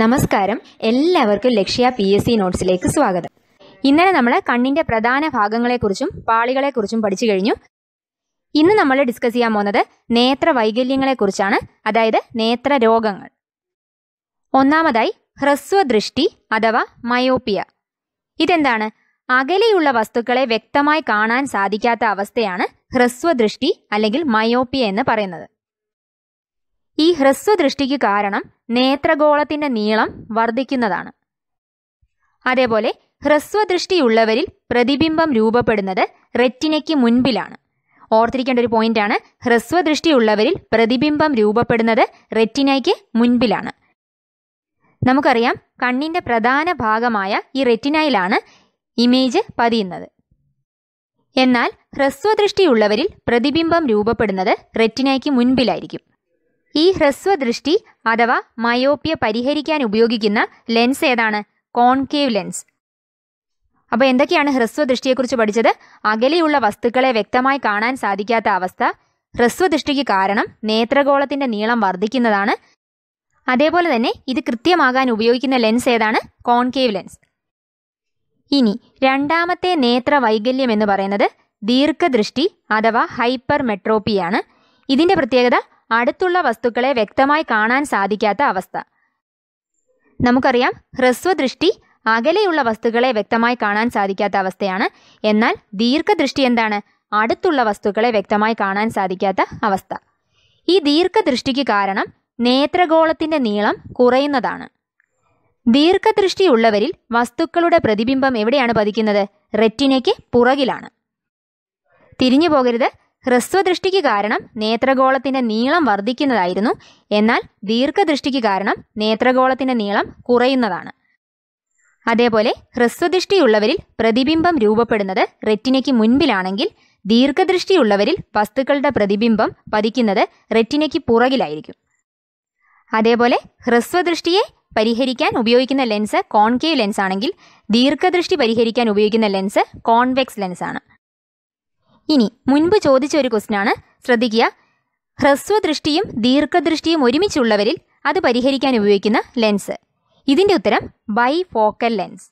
നമസ്കാരം എല്ലാവർക്കും Lakshya P S C നോട്ട്സിലേക്ക് സ്വാഗതം ഇന്നലെ നമ്മൾ കണ്ണിൻ്റെ പ്രധാന ഭാഗങ്ങളെക്കുറിച്ചും പാളികളെക്കുറിച്ചും പഠിച്ചു കഴിഞ്ഞു ഇന്ന് നമ്മൾ ഡിസ്കസ് ചെയ്യാൻ പോകുന്നത് നേത്ര വൈകല്യങ്ങളെക്കുറിച്ചാണ് അതായത് നേത്ര രോഗങ്ങൾ ഒന്നാമതായി ഹ്രസ്വദൃഷ്ടി അഥവാ മയോപ്പിയ ഇതെന്താണ് അകലെയുള്ള വസ്തുക്കളെ വ്യക്തമായി കാണാൻ സാധിക്കാത്ത അവസ്ഥയാണ് ഹ്രസ്വദൃഷ്ടി അല്ലെങ്കിൽ മയോപ്പിയ എന്ന് പറയുന്നത് ഈ ഹ്രസ്വദൃഷ്ടിക്ക് കാരണം നേത്രഗോളത്തിന്റെ നീളം വർദ്ധിക്കുന്നതാണ് അതേപോലെ ഹ്രസ്വദൃഷ്ടിയുള്ളവരിൽ പ്രതിബിംബം രൂപപ്പെടുന്നത് റെറ്റിനയ്ക്ക് മുൻപിലാണ് ഓർത്തിരിക്കേണ്ട ഒരു പോയിന്റാണ് ഹ്രസ്വദൃഷ്ടിയുള്ളവരിൽ പ്രതിബിംബം രൂപപ്പെടുന്നത് റെറ്റിനയ്ക്ക് മുൻപിലാണ് നമുക്കറിയാം കണ്ണിൻ്റെ പ്രധാന ഭാഗമായ ഈ റെറ്റിനയിലാണ് ഇമേജ് പതിയുന്നത് എന്നാൽ ഹ്രസ്വദൃഷ്ടിയുള്ളവരിൽ പ്രതിബിംബം രൂപപ്പെടുന്നത് റെറ്റിനയ്ക്ക് മുൻപിലായിരിക്കും ഈ ഹ്രസ്വദൃഷ്ടി അഥവാ മയോപ്യ പരിഹരിക്കാൻ ഉപയോഗിക്കുന്ന ലെൻസ് ഏതാണ് കോൺകേവ് ലെൻസ് അപ്പോൾ എന്തൊക്കെയാണ് ഹ്രസ്വദൃഷ്ടിയെക്കുറിച്ച് പഠിച്ചത് അകലെയുള്ള വസ്തുക്കളെ വ്യക്തമായി കാണാൻ സാധിക്കാത്ത അവസ്ഥ ഹ്രസ്വദൃഷ്ടിക്ക് കാരണം നേത്രഗോളത്തിന്റെ നീളം വർദ്ധിക്കുന്നതാണ് അതേപോലെ തന്നെ ഇത് കൃത്യമാകാൻ ഉപയോഗിക്കുന്ന ലെൻസ് ഏതാണ് കോൺകേവ് ലെൻസ് ഇനി രണ്ടാമത്തെ നേത്ര വൈകല്യം എന്ന് പറയുന്നത് ദീർഘദൃഷ്ടി അഥവാ ഹൈപ്പർ മെട്രോപ്പിയാണ് ഇതിൻ്റെ പ്രത്യേകത അടുത്തുള്ള വസ്തുക്കളെ വ്യക്തമായി കാണാൻ സാധിക്കാത്ത അവസ്ഥ നമുക്കറിയാം ഹ്രസ്വദൃഷ്ടി അകലെയുള്ള വസ്തുക്കളെ വ്യക്തമായി കാണാൻ സാധിക്കാത്ത അവസ്ഥയാണ് എന്നാൽ ദീർഘദൃഷ്ടി എന്താണ് അടുത്തുള്ള വസ്തുക്കളെ വ്യക്തമായി കാണാൻ സാധിക്കാത്ത അവസ്ഥ ഈ ദീർഘദൃഷ്ടിക്ക് കാരണം നേത്രഗോളത്തിന്റെ നീളം കുറയുന്നതാണ് ദീർഘദൃഷ്ടി ഉള്ളവരിൽ വസ്തുക്കളുടെ പ്രതിബിംബം എവിടെയാണ് പതിക്കുന്നത് റെറ്റിനയ്ക്ക് പുറകിലാണ് തിരിഞ്ഞു പോകരുത് ഹ്രസ്വദൃഷ്ടിക്ക് കാരണം നേത്രഗോളത്തിന്റെ നീളം വർദ്ധിക്കുന്നതായിരുന്നു എന്നാൽ ദീർഘദൃഷ്ടിക്ക് കാരണം നേത്രഗോളത്തിന്റെ നീളം കുറയുന്നതാണ് അതേപോലെ ഹ്രസ്വദൃഷ്ടിയുള്ളവരിൽ പ്രതിബിംബം രൂപപ്പെടുന്നത് റെറ്റിനയ്ക്ക് മുൻപിലാണെങ്കിൽ ദീർഘദൃഷ്ടിയുള്ളവരിൽ വസ്തുക്കളുടെ പ്രതിബിംബം പതിക്കുന്നത് റെറ്റിനയ്ക്ക് പുറകിലായിരിക്കും അതേപോലെ ഹ്രസ്വദൃഷ്ടിയെ പരിഹരിക്കാൻ ഉപയോഗിക്കുന്ന ലെൻസ് കോൺകേവ് ലെൻസ് ആണെങ്കിൽ ദീർഘദൃഷ്ടി പരിഹരിക്കാൻ ഉപയോഗിക്കുന്ന ലെൻസ് കോൺവെക്സ് ലെൻസ് ആണ് ഇനി മുൻപ് ചോദിച്ച ഒരു ക്വസ്റ്റിനാണ് ശ്രദ്ധിക്കുക ഹ്രസ്വദൃഷ്ടിയും ദീർഘദൃഷ്ടിയും ഒരുമിച്ചുള്ളവരിൽ അത് പരിഹരിക്കാൻ ഉപയോഗിക്കുന്ന ലെൻസ് ഇതിൻ്റെ ഉത്തരം ബൈ ഫോക്കൽ ലെൻസ്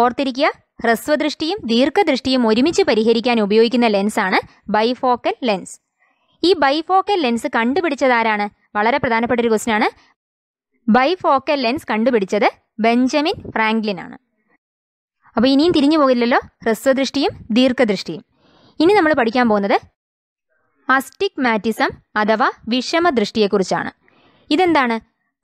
ഓർത്തിരിക്കുക ഹ്രസ്വദൃഷ്ടിയും ദീർഘദൃഷ്ടിയും ഒരുമിച്ച് പരിഹരിക്കാൻ ഉപയോഗിക്കുന്ന ലെൻസാണ് ബൈഫോക്കൽ ലെൻസ് ഈ ബൈഫോക്കൽ ലെൻസ് കണ്ടുപിടിച്ചത് ആരാണ് വളരെ പ്രധാനപ്പെട്ട ഒരു ക്വസ്റ്റിനാണ് ആണ് ബൈഫോക്കൽ ലെൻസ് കണ്ടുപിടിച്ചത് ബെഞ്ചമിൻ ഫ്രാങ്ക്ലിൻ ആണ് അപ്പോൾ ഇനിയും തിരിഞ്ഞു പോകില്ലല്ലോ ഹ്രസ്വദൃഷ്ടിയും ദീർഘദൃഷ്ടിയും ഇനി നമ്മൾ പഠിക്കാൻ പോകുന്നത് അസ്റ്റിഗ്മാറ്റിസം അഥവാ വിഷമദൃഷ്ടിയെക്കുറിച്ചാണ് ഇതെന്താണ്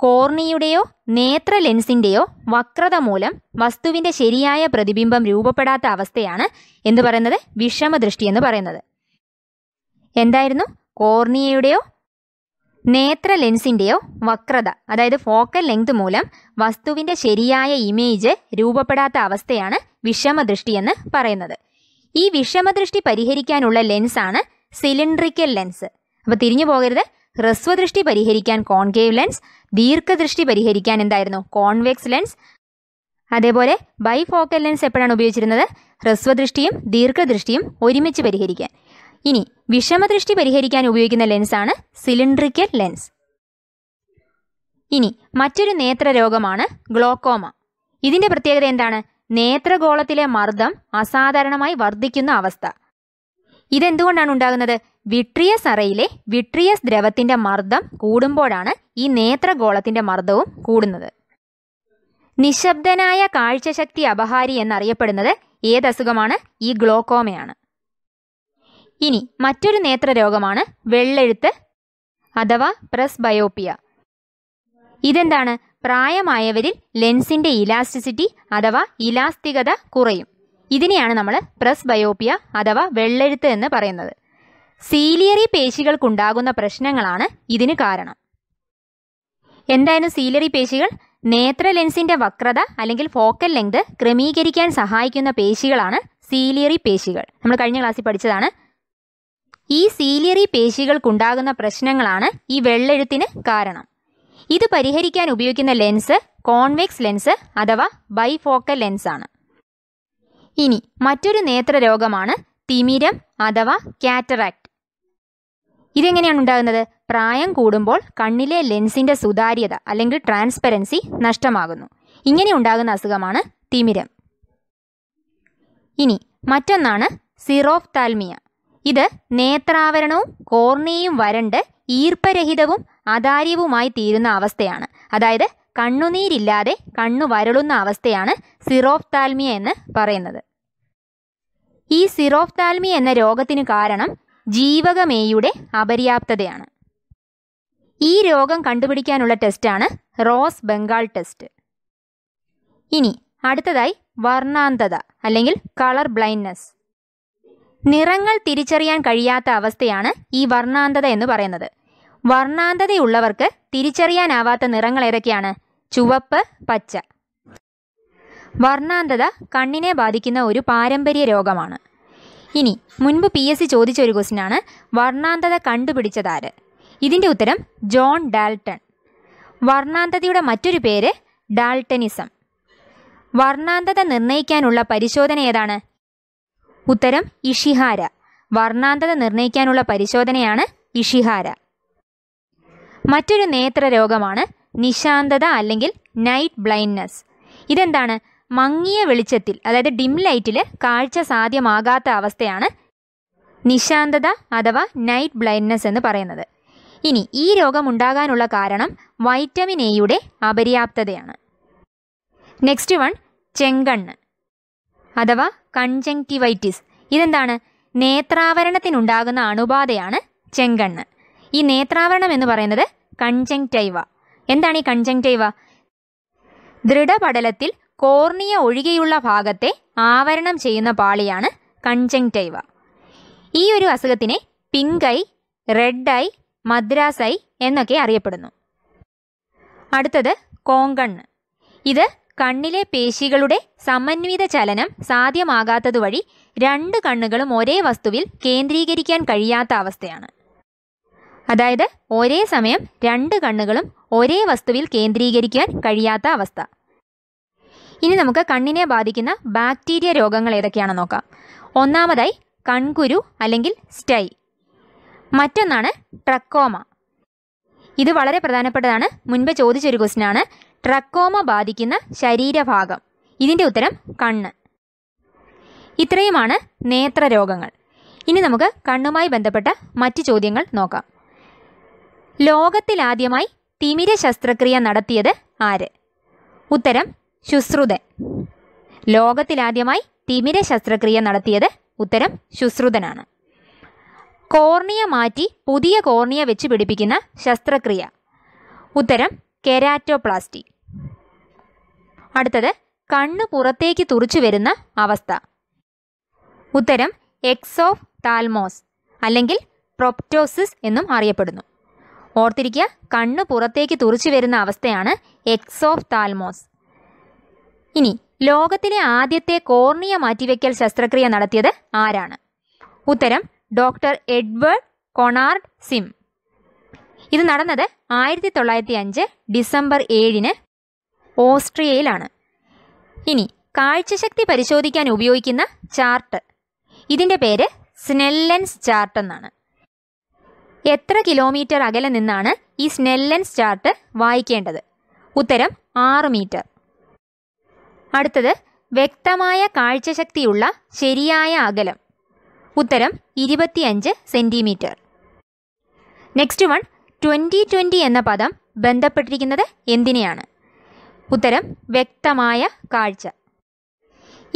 കോർണിയുടെയോ നേത്ര ലെൻസിൻ്റെയോ വക്രത മൂലം വസ്തുവിൻ്റെ ശരിയായ പ്രതിബിംബം രൂപപ്പെടാത്ത അവസ്ഥയാണ് എന്ന് പറയുന്നത് വിഷമദൃഷ്ടി എന്ന് പറയുന്നത് എന്തായിരുന്നു കോർണിയയുടെയോ നേത്ര ലെൻസിൻ്റെയോ വക്രത അതായത് ഫോക്കൽ ലെങ്ത് മൂലം വസ്തുവിൻ്റെ ശരിയായ ഇമേജ് രൂപപ്പെടാത്ത അവസ്ഥയാണ് വിഷമദൃഷ്ടി എന്ന് പറയുന്നത് ഈ വിഷമദൃഷ്ടി പരിഹരിക്കാനുള്ള ലെൻസാണ് സിലിണ്ട്രിക്കൽ ലെൻസ് അപ്പോൾ തിരിഞ്ഞു പോകരുത് ഹ്രസ്വദൃഷ്ടി പരിഹരിക്കാൻ കോൺകേവ് ലെൻസ് ദീർഘദൃഷ്ടി പരിഹരിക്കാൻ എന്തായിരുന്നു കോൺവെക്സ് ലെൻസ് അതേപോലെ ബൈഫോക്കൽ ലെൻസ് എപ്പോഴാണ് ഉപയോഗിച്ചിരുന്നത് ഹ്രസ്വദൃഷ്ടിയും ദീർഘദൃഷ്ടിയും ഒരുമിച്ച് പരിഹരിക്കാൻ ഇനി വിഷമദൃഷ്ടി പരിഹരിക്കാൻ ഉപയോഗിക്കുന്ന ലെൻസാണ് സിലിണ്ട്രിക്കൽ ലെൻസ് ഇനി മറ്റൊരു നേത്രരോഗമാണ് ഗ്ലോക്കോമ ഇതിൻ്റെ പ്രത്യേകത എന്താണ് നേത്രഗോളത്തിലെ മർദ്ദം അസാധാരണമായി വർദ്ധിക്കുന്ന അവസ്ഥ ഇതെന്തുകൊണ്ടാണ് ഉണ്ടാകുന്നത് വിട്രിയസ് അറയിലെ വിട്രിയസ് ദ്രവത്തിന്റെ മർദ്ദം കൂടുമ്പോഴാണ് ഈ നേത്രഗോളത്തിന്റെ മർദ്ദവും കൂടുന്നത് നിശബ്ദനായ കാഴ്ചശക്തി അപഹാരി എന്നറിയപ്പെടുന്നത് ഏതസുഖമാണ് ഈ ഗ്ലോക്കോമയാണ് ഇനി മറ്റൊരു നേത്രരോഗമാണ് വെള്ളെഴുത്ത് അഥവാ പ്രസ് ബയോപ്പിയ ഇതെന്താണ് പ്രായമായവരിൽ ലെൻസിന്റെ ഇലാസ്റ്റിസിറ്റി അഥവാ ഇലാസ്തികത കുറയും ഇതിനെയാണ് നമ്മൾ പ്രസ് ബയോപ്പിയ അഥവാ വെള്ളെഴുത്ത് എന്ന് പറയുന്നത് സീലിയറി പേശികൾക്കുണ്ടാകുന്ന പ്രശ്നങ്ങളാണ് ഇതിന് കാരണം എന്തായാലും സീലിയറി പേശികൾ നേത്ര ലെൻസിന്റെ വക്രത അല്ലെങ്കിൽ ഫോക്കൽ ലെങ്ത് ക്രമീകരിക്കാൻ സഹായിക്കുന്ന പേശികളാണ് സീലിയറി പേശികൾ നമ്മൾ കഴിഞ്ഞ ക്ലാസ്സിൽ പഠിച്ചതാണ് ഈ സീലിയറി പേശികൾക്കുണ്ടാകുന്ന പ്രശ്നങ്ങളാണ് ഈ വെള്ളെഴുത്തിന് കാരണം ഇത് പരിഹരിക്കാൻ ഉപയോഗിക്കുന്ന ലെൻസ് കോൺവെക്സ് ലെൻസ് അഥവാ ബൈഫോക്കൽ ലെൻസ് ആണ് ഇനി മറ്റൊരു നേത്ര രോഗമാണ് തിമിരം അഥവാ കാറ്ററാക്ട് ഇതെങ്ങനെയാണ് ഉണ്ടാകുന്നത് പ്രായം കൂടുമ്പോൾ കണ്ണിലെ ലെൻസിന്റെ സുതാര്യത അല്ലെങ്കിൽ ട്രാൻസ്പെറൻസി നഷ്ടമാകുന്നു ഇങ്ങനെ ഉണ്ടാകുന്ന അസുഖമാണ് തിമിരം ഇനി മറ്റൊന്നാണ് സിറോഫ്താൽമിയ ഇത് നേത്രാവരണവും കോർണിയും വരണ്ട് ഈർപ്പരഹിതവും അതാര്യവുമായി തീരുന്ന അവസ്ഥയാണ് അതായത് കണ്ണുനീരില്ലാതെ കണ്ണു വരളുന്ന അവസ്ഥയാണ് സിറോപ്താൽമിയ എന്ന് പറയുന്നത് ഈ സിറോപ്താൽമിയ എന്ന രോഗത്തിന് കാരണം ജീവകമേയുടെ അപര്യാപ്തതയാണ് ഈ രോഗം കണ്ടുപിടിക്കാനുള്ള ടെസ്റ്റാണ് റോസ് ബംഗാൾ ടെസ്റ്റ് ഇനി അടുത്തതായി വർണ്ണാന്തത അല്ലെങ്കിൽ കളർ ബ്ലൈൻഡ്നെസ് നിറങ്ങൾ തിരിച്ചറിയാൻ കഴിയാത്ത അവസ്ഥയാണ് ഈ വർണ്ണാന്തത എന്ന് പറയുന്നത് വർണ്ണാന്തതയുള്ളവർക്ക് തിരിച്ചറിയാനാവാത്ത നിറങ്ങൾ ഏതൊക്കെയാണ് ചുവപ്പ് പച്ച വർണ്ണാന്തത കണ്ണിനെ ബാധിക്കുന്ന ഒരു പാരമ്പര്യ രോഗമാണ് ഇനി മുൻപ് പി എസ് സി ചോദിച്ച ഒരു ക്വസ്റ്റിനാണ് വർണ്ണാന്തത കണ്ടുപിടിച്ചതാര് ഇതിൻ്റെ ഉത്തരം ജോൺ ഡാൽട്ടൺ വർണ്ണാന്തതയുടെ മറ്റൊരു പേര് ഡാൽട്ടനിസം വർണ്ണാന്തത നിർണ്ണയിക്കാനുള്ള പരിശോധന ഏതാണ് ഉത്തരം ഇഷിഹാര വർണ്ണാന്തത നിർണ്ണയിക്കാനുള്ള പരിശോധനയാണ് ഇഷിഹാര മറ്റൊരു നേത്ര രോഗമാണ് നിശാന്തത അല്ലെങ്കിൽ നൈറ്റ് ബ്ലൈൻഡ്നെസ് ഇതെന്താണ് മങ്ങിയ വെളിച്ചത്തിൽ അതായത് ഡിം ലൈറ്റിൽ കാഴ്ച സാധ്യമാകാത്ത അവസ്ഥയാണ് നിശാന്തത അഥവാ നൈറ്റ് ബ്ലൈൻഡ്നെസ് എന്ന് പറയുന്നത് ഇനി ഈ രോഗം ഉണ്ടാകാനുള്ള കാരണം വൈറ്റമിൻ എയുടെ അപര്യാപ്തതയാണ് നെക്സ്റ്റ് വൺ ചെങ്കണ്ണ് അഥവാ കൺജങ്ക്റ്റിവൈറ്റിസ് ഇതെന്താണ് നേത്രാവരണത്തിനുണ്ടാകുന്ന അണുബാധയാണ് ചെങ്കണ്ണ് ഈ നേത്രാവരണം എന്ന് പറയുന്നത് കൺജങ്റ്റൈവ എന്താണ് ഈ കൺജങ്റ്റൈവ ദൃഢപടലത്തിൽ കോർണിയ ഒഴികെയുള്ള ഭാഗത്തെ ആവരണം ചെയ്യുന്ന പാളിയാണ് കൺജങ്റ്റൈവ ഈ ഒരു അസുഖത്തിനെ pink eye red eye Madras eye എന്നൊക്കെ അറിയപ്പെടുന്നു അടുത്തത് കോങ്കണ്ണ് ഇത് കണ്ണിലെ പേശികളുടെ സമന്വിത ചലനം സാധ്യമാകാത്തതുവഴി രണ്ട് കണ്ണുകളും ഒരേ വസ്തുവിൽ കേന്ദ്രീകരിക്കാൻ കഴിയാത്ത അവസ്ഥയാണ് അതായത് ഒരേ സമയം രണ്ട് കണ്ണുകളും ഒരേ വസ്തുവിൽ കേന്ദ്രീകരിക്കാൻ കഴിയാത്ത അവസ്ഥ ഇനി നമുക്ക് കണ്ണിനെ ബാധിക്കുന്ന ബാക്ടീരിയ രോഗങ്ങൾ ഏതൊക്കെയാണെന്ന് നോക്കാം ഒന്നാമതായി കൺകുരു അല്ലെങ്കിൽ സ്റ്റൈ മറ്റൊന്നാണ് ട്രക്കോമ ഇത് വളരെ പ്രധാനപ്പെട്ടതാണ് മുൻപ് ചോദിച്ചൊരു ക്വസ്റ്റിനാണ് ട്രക്കോമ ബാധിക്കുന്ന ശരീരഭാഗം ഇതിൻ്റെ ഉത്തരം കണ്ണ് ഇത്രയുമാണ് നേത്രരോഗങ്ങൾ ഇനി നമുക്ക് കണ്ണുമായി ബന്ധപ്പെട്ട മറ്റ് ചോദ്യങ്ങൾ നോക്കാം ലോകത്തിലാദ്യമായി തിമിര ശസ്ത്രക്രിയ നടത്തിയത് ആര് ഉത്തരം ശുശ്രുതൻ ലോകത്തിലാദ്യമായി തിമിര ശസ്ത്രക്രിയ നടത്തിയത് ഉത്തരം ശുശ്രുതനാണ് കോർണിയ മാറ്റി പുതിയ കോർണിയ വെച്ച് പിടിപ്പിക്കുന്ന ശസ്ത്രക്രിയ ഉത്തരം കെരാറ്റോപ്ലാസ്റ്റി അടുത്തത് കണ്ണ് പുറത്തേക്ക് തുറച്ചു വരുന്ന അവസ്ഥ ഉത്തരം എക്സോഫ് താൽമോസ് അല്ലെങ്കിൽ പ്രൊപ്റ്റോസിസ് എന്നും അറിയപ്പെടുന്നു ഓർത്തിരിക്കുക കണ്ണ് പുറത്തേക്ക് തുറച്ചു വരുന്ന അവസ്ഥയാണ് എക്സ് ഓഫ് താൽമോസ് ഇനി ലോകത്തിലെ ആദ്യത്തെ കോർണിയ മാറ്റിവെക്കൽ ശസ്ത്രക്രിയ നടത്തിയത് ആരാണ് ഉത്തരം ഡോക്ടർ എഡ്വേർഡ് കൊണാർഡ് സിം ഇത് നടന്നത് ആയിരത്തി തൊള്ളായിരത്തി അഞ്ച് ഡിസംബർ ഏഴിന് ഓസ്ട്രിയയിലാണ് ഇനി കാഴ്ചശക്തി പരിശോധിക്കാൻ ഉപയോഗിക്കുന്ന ചാർട്ട് ഇതിൻ്റെ പേര് സ്നെല്ലൻസ് ചാർട്ട് എന്നാണ് എത്ര കിലോമീറ്റർ അകലെ നിന്നാണ് ഈ സ്നെല്ലൻസ് ചാർട്ട് വായിക്കേണ്ടത് ഉത്തരം ആറ് മീറ്റർ അടുത്തത് വ്യക്തമായ കാഴ്ചശക്തിയുള്ള ശരിയായ അകലം ഉത്തരം ഇരുപത്തിയഞ്ച് centimetre next one twenty twenty എന്ന പദം ബന്ധപ്പെട്ടിരിക്കുന്നത് എന്തിനെയാണ് ഉത്തരം വ്യക്തമായ കാഴ്ച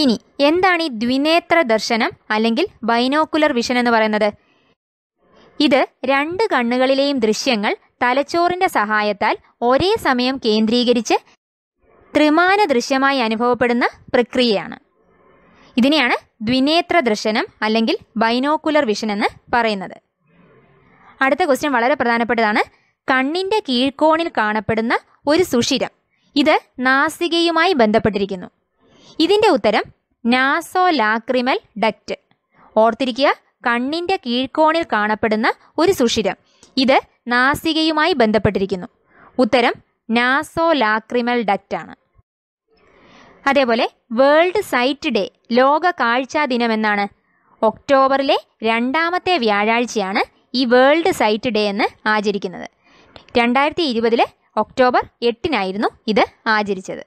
ഇനി എന്താണ് ഈ ദ്വിനേത്ര ദർശനം അല്ലെങ്കിൽ ബൈനോക്കുലർ വിഷൻ എന്ന് പറയുന്നത് ഇത് രണ്ട് കണ്ണുകളിലെയും ദൃശ്യങ്ങൾ തലച്ചോറിന്റെ സഹായത്താൽ ഒരേ സമയം കേന്ദ്രീകരിച്ച് ത്രിമാന ദൃശ്യമായി അനുഭവപ്പെടുന്ന പ്രക്രിയയാണ് ഇതിനെയാണ് ദ്വിനേത്ര ദർശനം അല്ലെങ്കിൽ ബൈനോക്കുലർ വിഷൻ എന്ന് പറയുന്നത് അടുത്ത ക്വസ്റ്റ്യൻ വളരെ പ്രധാനപ്പെട്ടതാണ് കണ്ണിൻ്റെ കീഴ്ക്കോണിൽ കാണപ്പെടുന്ന ഒരു സുഷിരം ഇത് നാസികയുമായി ബന്ധപ്പെട്ടിരിക്കുന്നു ഇതിൻ്റെ ഉത്തരം നാസോ ലാക്രിമൽ ഡക്റ്റ് ഓർത്തിരിക്കുക കണ്ണിന്റെ കീഴ്ക്കോണിൽ കാണപ്പെടുന്ന ഒരു സുഷിരം ഇത് നാസികയുമായി ബന്ധപ്പെട്ടിരിക്കുന്നു ഉത്തരം നാസോ ലാക്രിമൽ ആണ് അതേപോലെ വേൾഡ് സൈറ്റ് ഡേ ലോക കാഴ്ചാ ദിനം എന്നാണ് ഒക്ടോബറിലെ രണ്ടാമത്തെ വ്യാഴാഴ്ചയാണ് ഈ വേൾഡ് സൈറ്റ് ഡേ എന്ന് ആചരിക്കുന്നത് രണ്ടായിരത്തി ഇരുപതിലെ ഒക്ടോബർ എട്ടിനായിരുന്നു ഇത് ആചരിച്ചത്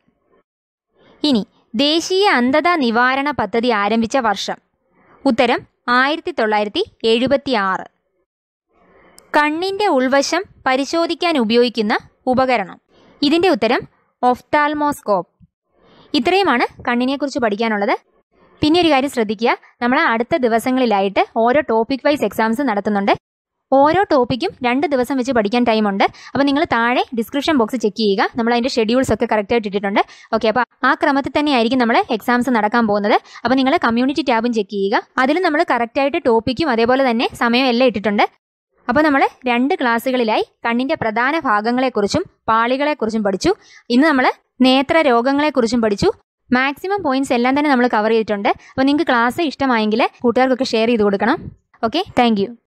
ഇനി ദേശീയ അന്ധത നിവാരണ പദ്ധതി ആരംഭിച്ച വർഷം ഉത്തരം ആയിരത്തി തൊള്ളായിരത്തി എഴുപത്തി ആറ് കണ്ണിൻ്റെ ഉൾവശം പരിശോധിക്കാൻ ഉപയോഗിക്കുന്ന ഉപകരണം ഇതിൻ്റെ ഉത്തരം ഒഫ്താൽമോസ്കോപ്പ് ഇത്രയുമാണ് കണ്ണിനെക്കുറിച്ച് പഠിക്കാനുള്ളത് പിന്നെ ഒരു കാര്യം ശ്രദ്ധിക്കുക നമ്മൾ അടുത്ത ദിവസങ്ങളിലായിട്ട് ഓരോ ടോപ്പിക് വൈസ് എക്സാംസ് നടത്തുന്നുണ്ട് ഓരോ ടോപ്പിക്കും രണ്ട് ദിവസം വെച്ച് പഠിക്കാൻ ടൈമുണ്ട് അപ്പോൾ നിങ്ങൾ താഴെ ഡിസ്ക്രിപ്ഷൻ ബോക്സ് ചെക്ക് ചെയ്യുക നമ്മൾ അതിൻ്റെ ഷെഡ്യൂൾസ് ഒക്കെ കറക്റ്റായിട്ട് ഇട്ടിട്ടുണ്ട് ഓക്കെ അപ്പോൾ ആ ക്രമത്തിൽ തന്നെയായിരിക്കും നമ്മൾ എക്സാംസ് നടക്കാൻ പോകുന്നത് അപ്പോൾ നിങ്ങൾ കമ്മ്യൂണിറ്റി ടാബും ചെക്ക് ചെയ്യുക അതിൽ നമ്മൾ കറക്റ്റായിട്ട് ടോപ്പിക്കും അതേപോലെ തന്നെ സമയം എല്ലാം ഇട്ടിട്ടുണ്ട് അപ്പോൾ നമ്മൾ രണ്ട് ക്ലാസ്സുകളിലായി കണ്ണിൻ്റെ പ്രധാന ഭാഗങ്ങളെക്കുറിച്ചും പാളികളെക്കുറിച്ചും പഠിച്ചു ഇന്ന് നമ്മൾ നേത്ര രോഗങ്ങളെക്കുറിച്ചും പഠിച്ചു മാക്സിമം പോയിന്റ്സ് എല്ലാം തന്നെ നമ്മൾ കവർ ചെയ്തിട്ടുണ്ട് അപ്പോൾ നിങ്ങൾക്ക് ക്ലാസ് ഇഷ്ടമായെങ്കിൽ കൂട്ടുകാർക്കൊക്കെ ഷെയർ ചെയ്ത് കൊടുക്കണം ഓക്കെ താങ്ക്